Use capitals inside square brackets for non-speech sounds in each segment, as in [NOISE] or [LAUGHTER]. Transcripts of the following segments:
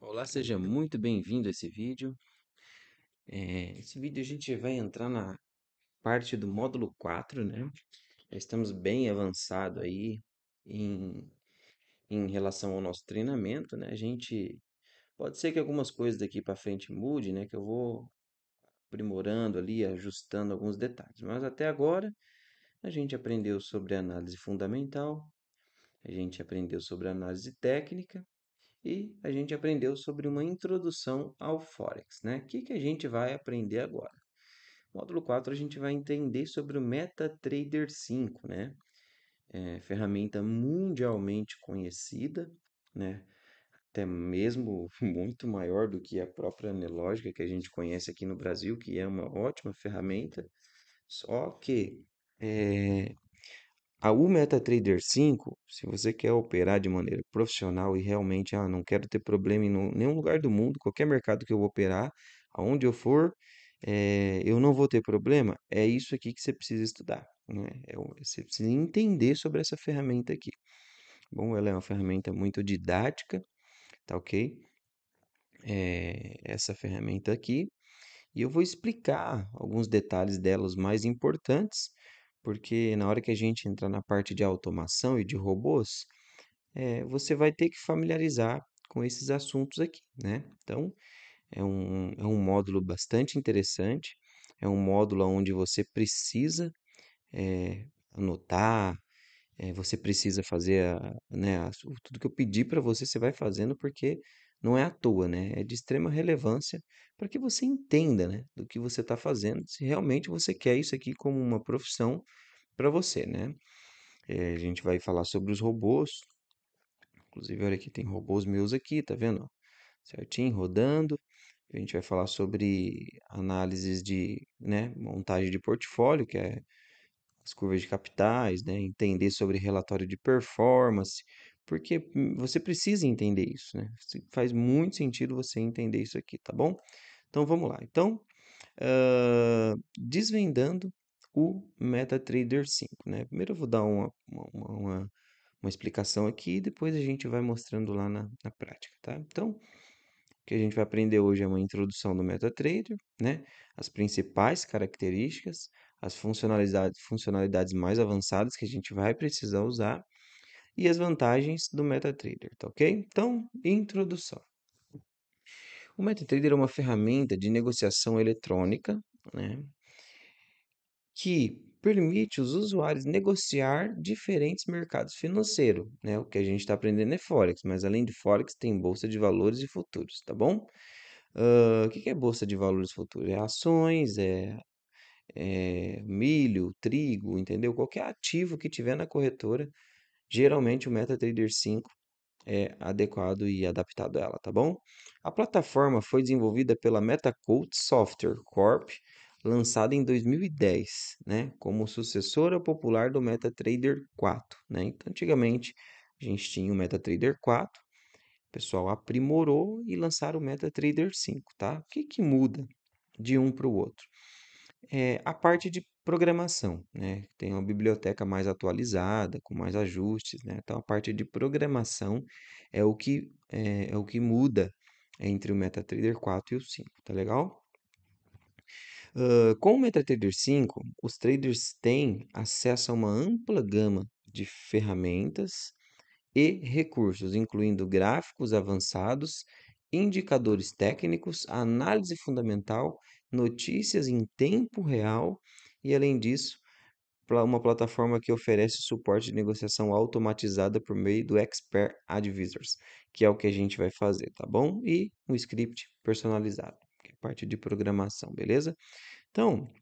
Olá, seja muito bem-vindo a esse vídeo. É, esse vídeo a gente vai entrar na parte do módulo 4, né? Já estamos bem avançado aí em, em relação ao nosso treinamento, né? A gente pode ser que algumas coisas daqui para frente mude, né? Que eu vou aprimorando ali, ajustando alguns detalhes. Mas até agora a gente aprendeu sobre análise fundamental, a gente aprendeu sobre análise técnica e a gente aprendeu sobre uma introdução ao Forex. Né? O que, que a gente vai aprender agora? módulo 4, a gente vai entender sobre o MetaTrader 5, né? É, ferramenta mundialmente conhecida, né? até mesmo [LAUGHS] muito maior do que a própria Nelogica que a gente conhece aqui no Brasil, que é uma ótima ferramenta, só que é, a UmetaTrader 5, se você quer operar de maneira profissional e realmente ah, não quero ter problema em nenhum lugar do mundo, qualquer mercado que eu operar, aonde eu for, é, eu não vou ter problema, é isso aqui que você precisa estudar. Né? É você precisa entender sobre essa ferramenta aqui. Bom, ela é uma ferramenta muito didática, tá ok? É, essa ferramenta aqui. E eu vou explicar alguns detalhes delas mais importantes porque na hora que a gente entrar na parte de automação e de robôs, é, você vai ter que familiarizar com esses assuntos aqui, né? Então, é um, é um módulo bastante interessante, é um módulo onde você precisa é, anotar, é, você precisa fazer a, né, a- tudo que eu pedi para você, você vai fazendo, porque não é à toa, né? É de extrema relevância para que você entenda né, do que você está fazendo, se realmente você quer isso aqui como uma profissão para você, né? É, a gente vai falar sobre os robôs. Inclusive, olha aqui, tem robôs meus aqui, tá vendo? Certinho, rodando. A gente vai falar sobre análises de né, montagem de portfólio, que é as curvas de capitais, né? Entender sobre relatório de performance, porque hum, você precisa entender isso, né? Faz muito sentido você entender isso aqui, tá bom? Então vamos lá. Então, uh, desvendando o MetaTrader 5, né? Primeiro eu vou dar uma, uma, uma, uma explicação aqui e depois a gente vai mostrando lá na, na prática, tá? Então, o que a gente vai aprender hoje é uma introdução do MetaTrader, né? As principais características, as funcionalidades, funcionalidades mais avançadas que a gente vai precisar usar e as vantagens do MetaTrader, tá ok? Então, introdução. O MetaTrader é uma ferramenta de negociação eletrônica, né? Que permite os usuários negociar diferentes mercados financeiros, né? O que a gente está aprendendo é Forex, mas além de Forex tem Bolsa de Valores e Futuros, tá bom? Uh, o que é Bolsa de Valores e Futuros? É ações, é é, milho, trigo, entendeu? Qualquer ativo que tiver na corretora geralmente o MetaTrader 5 é adequado e adaptado a ela, tá bom? A plataforma foi desenvolvida pela MetaCode Software Corp, lançada em 2010, né, como sucessora popular do MetaTrader 4, né? Então, antigamente a gente tinha o MetaTrader 4, o pessoal aprimorou e lançaram o MetaTrader 5, tá? O que que muda de um para o outro? É, a parte de programação, né? Tem uma biblioteca mais atualizada, com mais ajustes, né? Então a parte de programação é o que é, é o que muda entre o MetaTrader 4 e o 5, tá legal? Uh, com o MetaTrader 5, os traders têm acesso a uma ampla gama de ferramentas e recursos, incluindo gráficos avançados, indicadores técnicos, análise fundamental, notícias em tempo real e, além disso, uma plataforma que oferece suporte de negociação automatizada por meio do Expert Advisors, que é o que a gente vai fazer, tá bom? E um script personalizado, que é parte de programação, beleza? Então,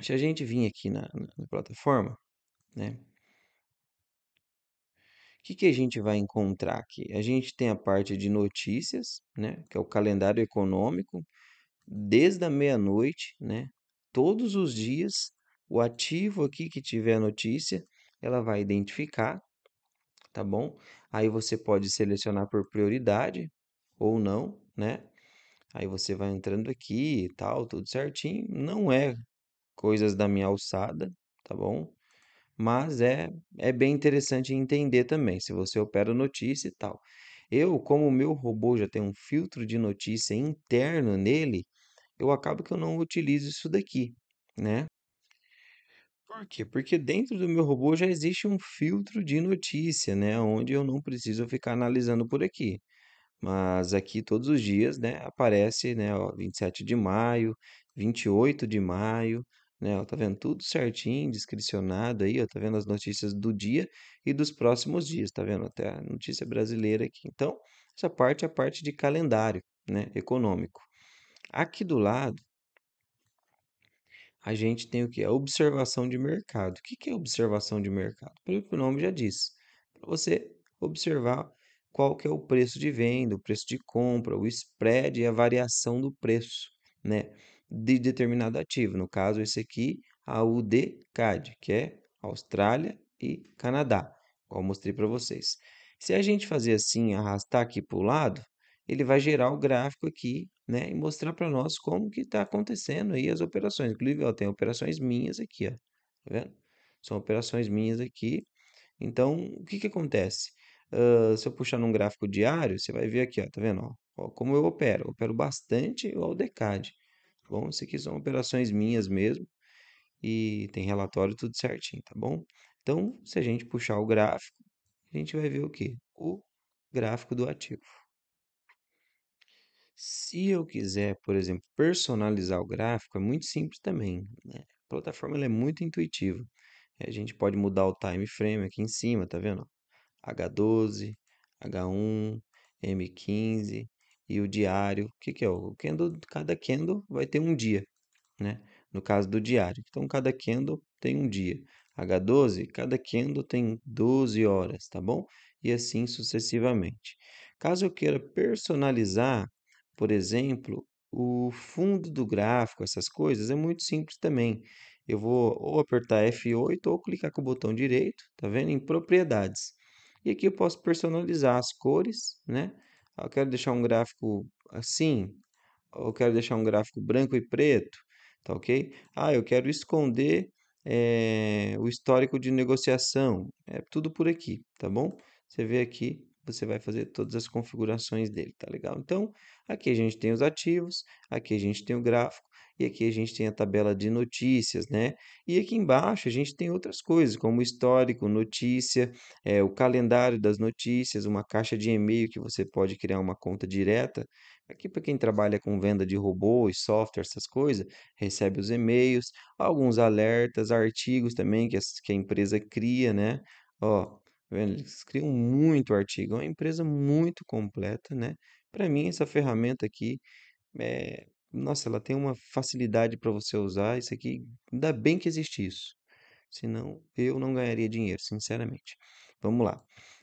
se a gente vir aqui na, na plataforma, né? O que, que a gente vai encontrar aqui? A gente tem a parte de notícias, né? Que é o calendário econômico, desde a meia-noite, né? todos os dias, o ativo aqui que tiver a notícia, ela vai identificar, tá bom? Aí você pode selecionar por prioridade ou não, né? Aí você vai entrando aqui e tal, tudo certinho. Não é coisas da minha alçada, tá bom? Mas é, é bem interessante entender também, se você opera notícia e tal. Eu, como o meu robô já tem um filtro de notícia interno nele, eu acabo que eu não utilizo isso daqui, né? Por quê? Porque dentro do meu robô já existe um filtro de notícia, né? Onde eu não preciso ficar analisando por aqui. Mas aqui todos os dias, né? Aparece, né? Ó, 27 de maio, 28 de maio, né? Ó, tá vendo tudo certinho, descricionado aí, ó, tá vendo as notícias do dia e dos próximos dias, tá vendo? Até a notícia brasileira aqui. Então, essa parte é a parte de calendário, né? Econômico. Aqui do lado, a gente tem o que? A observação de mercado. O que é observação de mercado? Pelo que o nome já diz. Para você observar qual que é o preço de venda, o preço de compra, o spread e a variação do preço né, de determinado ativo. No caso, esse aqui, a UDCAD, que é Austrália e Canadá, como mostrei para vocês. Se a gente fazer assim, arrastar aqui para o lado, ele vai gerar o gráfico aqui né, e mostrar para nós como que está acontecendo aí as operações. Inclusive, ó, tem operações minhas aqui, ó, tá vendo? São operações minhas aqui. Então, o que que acontece? Uh, se eu puxar num gráfico diário, você vai ver aqui, ó, tá vendo? Ó, como eu opero. Eu opero bastante o aldecade Tá bom, isso aqui são operações minhas mesmo. E tem relatório tudo certinho, tá bom? Então, se a gente puxar o gráfico, a gente vai ver o que? O gráfico do ativo. Se eu quiser, por exemplo, personalizar o gráfico, é muito simples também, né? A plataforma ela é muito intuitiva. É, a gente pode mudar o time frame aqui em cima, tá vendo? H12, H1, M15 e o diário. O que, que é? O candle, cada candle vai ter um dia, né? No caso do diário. Então, cada candle tem um dia. H12, cada candle tem 12 horas, tá bom? E assim sucessivamente. Caso eu queira personalizar por exemplo, o fundo do gráfico, essas coisas, é muito simples também. Eu vou ou apertar F8 ou clicar com o botão direito, tá vendo? Em propriedades. E aqui eu posso personalizar as cores, né? Ah, eu quero deixar um gráfico assim, eu quero deixar um gráfico branco e preto, tá ok? Ah, eu quero esconder é, o histórico de negociação, é tudo por aqui, tá bom? Você vê aqui você vai fazer todas as configurações dele, tá legal? Então, aqui a gente tem os ativos, aqui a gente tem o gráfico, e aqui a gente tem a tabela de notícias, né? E aqui embaixo a gente tem outras coisas, como histórico, notícia, é, o calendário das notícias, uma caixa de e-mail que você pode criar uma conta direta. Aqui para quem trabalha com venda de robôs, software, essas coisas, recebe os e-mails, alguns alertas, artigos também que a, que a empresa cria, né? Ó, Tá Eles criam muito artigo, é uma empresa muito completa, né? Para mim, essa ferramenta aqui, é... nossa, ela tem uma facilidade para você usar. Isso aqui, ainda bem que existe isso. Senão, eu não ganharia dinheiro, sinceramente. Vamos lá.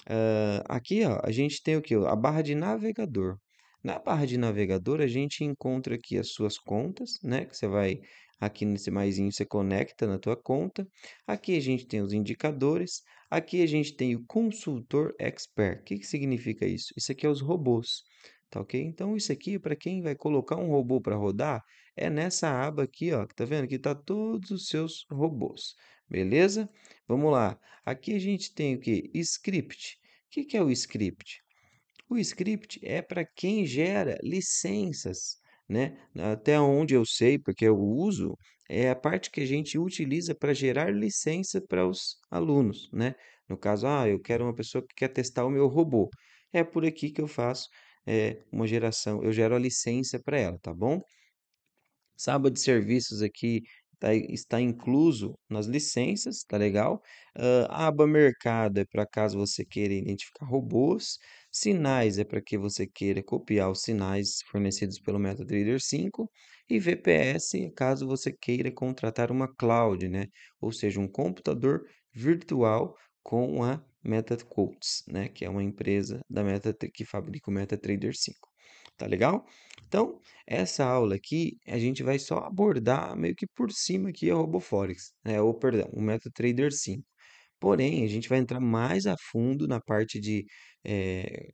Uh, aqui, ó, a gente tem o que? A barra de navegador. Na barra de navegador, a gente encontra aqui as suas contas, né? Que você vai Aqui nesse maisinho você conecta na tua conta. Aqui a gente tem os indicadores. Aqui a gente tem o consultor expert. O que, que significa isso? Isso aqui é os robôs, tá ok? Então isso aqui para quem vai colocar um robô para rodar é nessa aba aqui, ó. Tá vendo? Que tá todos os seus robôs, beleza? Vamos lá. Aqui a gente tem o que? Script. O que, que é o script? O script é para quem gera licenças né? Até onde eu sei, porque eu uso, é a parte que a gente utiliza para gerar licença para os alunos, né? No caso, ah, eu quero uma pessoa que quer testar o meu robô. É por aqui que eu faço é, uma geração, eu gero a licença para ela, tá bom? Sábado de serviços aqui tá, está incluso nas licenças, tá legal? Uh, aba mercado é para caso você queira identificar robôs, sinais é para que você queira copiar os sinais fornecidos pelo MetaTrader 5 e VPS é caso você queira contratar uma cloud, né? Ou seja, um computador virtual com a MetaQuotes, né? Que é uma empresa da Meta que fabrica o MetaTrader 5 tá legal? Então, essa aula aqui, a gente vai só abordar meio que por cima aqui a RoboForex, né? ou perdão, o MetaTrader 5. Porém, a gente vai entrar mais a fundo na parte de é,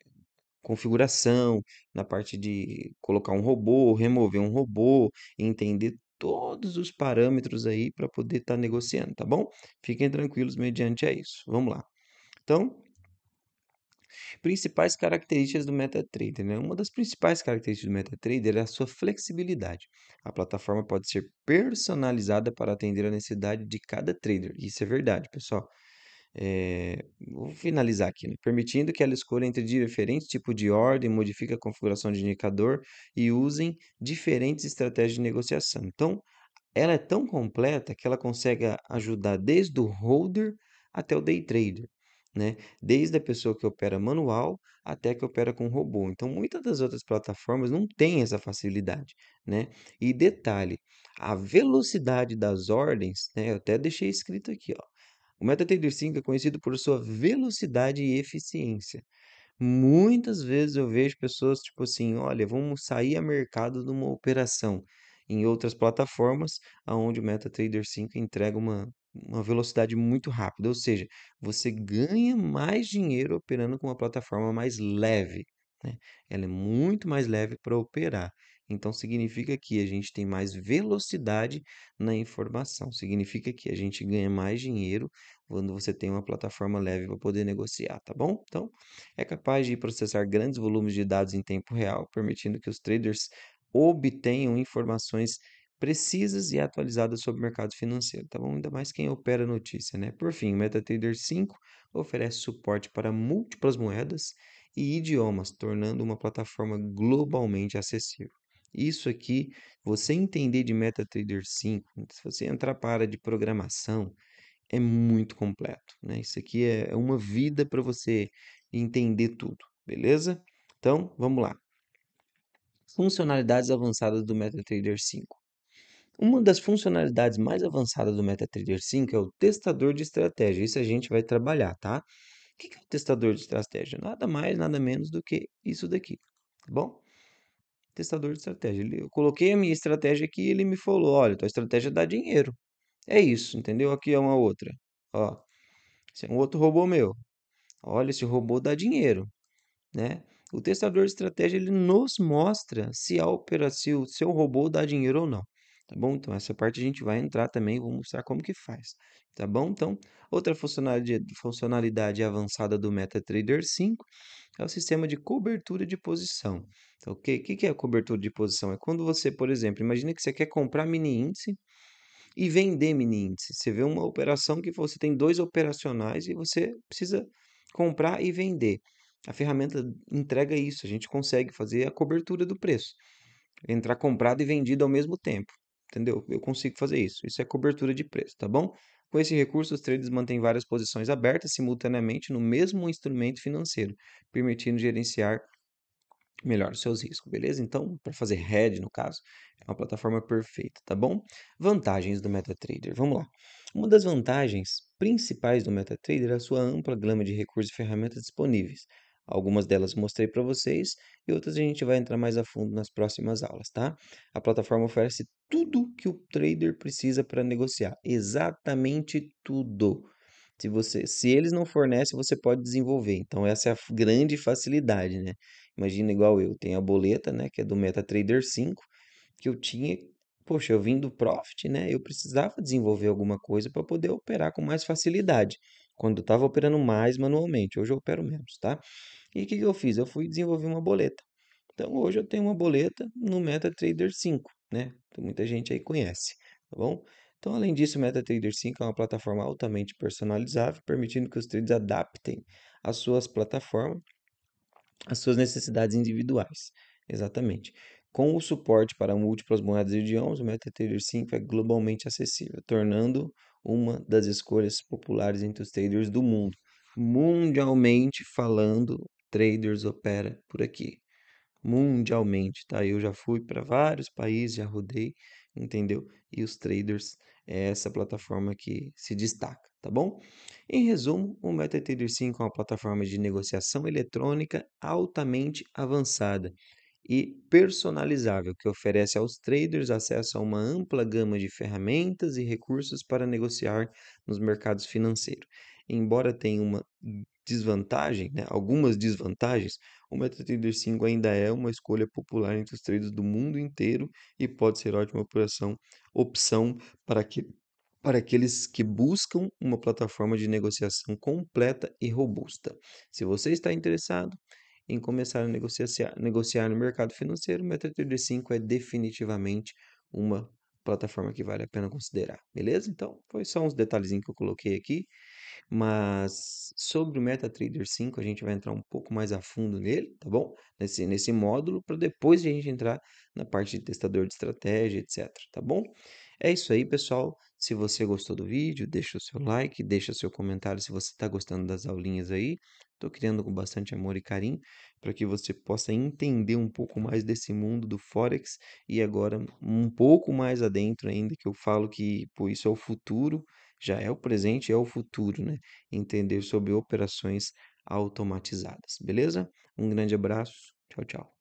configuração, na parte de colocar um robô, remover um robô, entender todos os parâmetros aí para poder estar tá negociando, tá bom? Fiquem tranquilos mediante a isso. Vamos lá. Então, principais características do MetaTrader. Né? Uma das principais características do MetaTrader é a sua flexibilidade. A plataforma pode ser personalizada para atender a necessidade de cada trader. Isso é verdade, pessoal. É... vou finalizar aqui, né? permitindo que ela escolha entre diferentes tipos de ordem, modifique a configuração de indicador e usem diferentes estratégias de negociação. Então, ela é tão completa que ela consegue ajudar desde o holder até o day trader né? Desde a pessoa que opera manual até que opera com robô. Então, muitas das outras plataformas não têm essa facilidade, né? E detalhe, a velocidade das ordens, né? Eu até deixei escrito aqui, ó. O MetaTrader 5 é conhecido por sua velocidade e eficiência. Muitas vezes eu vejo pessoas tipo assim, olha, vamos sair a mercado numa operação em outras plataformas, aonde o MetaTrader 5 entrega uma, uma velocidade muito rápida, ou seja, você ganha mais dinheiro operando com uma plataforma mais leve. Né? Ela é muito mais leve para operar. Então significa que a gente tem mais velocidade na informação, significa que a gente ganha mais dinheiro quando você tem uma plataforma leve para poder negociar, tá bom? Então, é capaz de processar grandes volumes de dados em tempo real, permitindo que os traders obtenham informações precisas e atualizadas sobre o mercado financeiro, tá bom? Ainda mais quem opera notícia, né? Por fim, o MetaTrader 5 oferece suporte para múltiplas moedas e idiomas, tornando uma plataforma globalmente acessível. Isso aqui, você entender de MetaTrader 5, se você entrar para a área de programação, é muito completo, né? Isso aqui é, é uma vida para você entender tudo, beleza? Então, vamos lá. Funcionalidades avançadas do MetaTrader 5. Uma das funcionalidades mais avançadas do MetaTrader 5 é o testador de estratégia. Isso a gente vai trabalhar, tá? O que é o testador de estratégia? Nada mais, nada menos do que isso daqui, tá bom? Testador de estratégia. Eu coloquei a minha estratégia aqui e ele me falou: olha, tua estratégia dá dinheiro. É isso, entendeu? Aqui é uma outra. Ó, esse é um outro robô meu. Olha, esse robô dá dinheiro, né? O testador de estratégia ele nos mostra se a operação, se o robô dá dinheiro ou não. Tá bom? Então, essa parte a gente vai entrar também, vou mostrar como que faz. Tá bom? Então, outra funcionalidade, funcionalidade avançada do MetaTrader 5 é o sistema de cobertura de posição. Então, O que é a cobertura de posição? É quando você, por exemplo, imagina que você quer comprar mini índice e vender mini índice. Você vê uma operação que você tem dois operacionais e você precisa comprar e vender. A ferramenta entrega isso, a gente consegue fazer a cobertura do preço. Entrar comprado e vendido ao mesmo tempo, entendeu? Eu consigo fazer isso. Isso é cobertura de preço, tá bom? Com esse recurso, os traders mantêm várias posições abertas simultaneamente no mesmo instrumento financeiro, permitindo gerenciar melhor os seus riscos, beleza? Então, para fazer head, no caso, é uma plataforma perfeita, tá bom? Vantagens do MetaTrader, vamos lá. Uma das vantagens principais do MetaTrader é a sua ampla gama de recursos e ferramentas disponíveis. Algumas delas mostrei para vocês e outras a gente vai entrar mais a fundo nas próximas aulas, tá? A plataforma oferece tudo que o trader precisa para negociar, exatamente tudo. Se, você, se eles não fornecem, você pode desenvolver. Então, essa é a grande facilidade, né? Imagina igual eu, tem a boleta, né, que é do MetaTrader 5, que eu tinha, poxa, eu vim do Profit, né? Eu precisava desenvolver alguma coisa para poder operar com mais facilidade. Quando eu estava operando mais manualmente, hoje eu opero menos, tá? E o que, que eu fiz? Eu fui desenvolver uma boleta. Então hoje eu tenho uma boleta no MetaTrader 5, né? Muita gente aí conhece, tá bom? Então, além disso, o MetaTrader 5 é uma plataforma altamente personalizável, permitindo que os traders adaptem as suas plataformas às suas necessidades individuais. Exatamente. Com o suporte para múltiplas moedas e idiomas, o MetaTrader 5 é globalmente acessível, tornando uma das escolhas populares entre os traders do mundo. Mundialmente falando, traders opera por aqui. Mundialmente, tá? Eu já fui para vários países, já rodei, entendeu? E os traders é essa plataforma que se destaca, tá bom? Em resumo, o MetaTrader 5 é uma plataforma de negociação eletrônica altamente avançada e personalizável, que oferece aos traders acesso a uma ampla gama de ferramentas e recursos para negociar nos mercados financeiros. Embora tenha uma desvantagem, né, algumas desvantagens, o MetaTrader 5 ainda é uma escolha popular entre os traders do mundo inteiro e pode ser ótima operação, opção para que para aqueles que buscam uma plataforma de negociação completa e robusta. Se você está interessado, em começar a negociar, negociar no mercado financeiro, o MetaTrader 5 é definitivamente uma plataforma que vale a pena considerar, beleza? Então, foi só uns detalhezinhos que eu coloquei aqui, mas sobre o MetaTrader 5 a gente vai entrar um pouco mais a fundo nele, tá bom? Nesse, nesse módulo, para depois a gente entrar na parte de testador de estratégia, etc, tá bom? É isso aí, pessoal. Se você gostou do vídeo, deixa o seu like, deixa o seu comentário se você está gostando das aulinhas aí. Estou criando com bastante amor e carinho para que você possa entender um pouco mais desse mundo do Forex e agora um pouco mais adentro ainda, que eu falo que pô, isso é o futuro, já é o presente, é o futuro, né? Entender sobre operações automatizadas, beleza? Um grande abraço, tchau, tchau.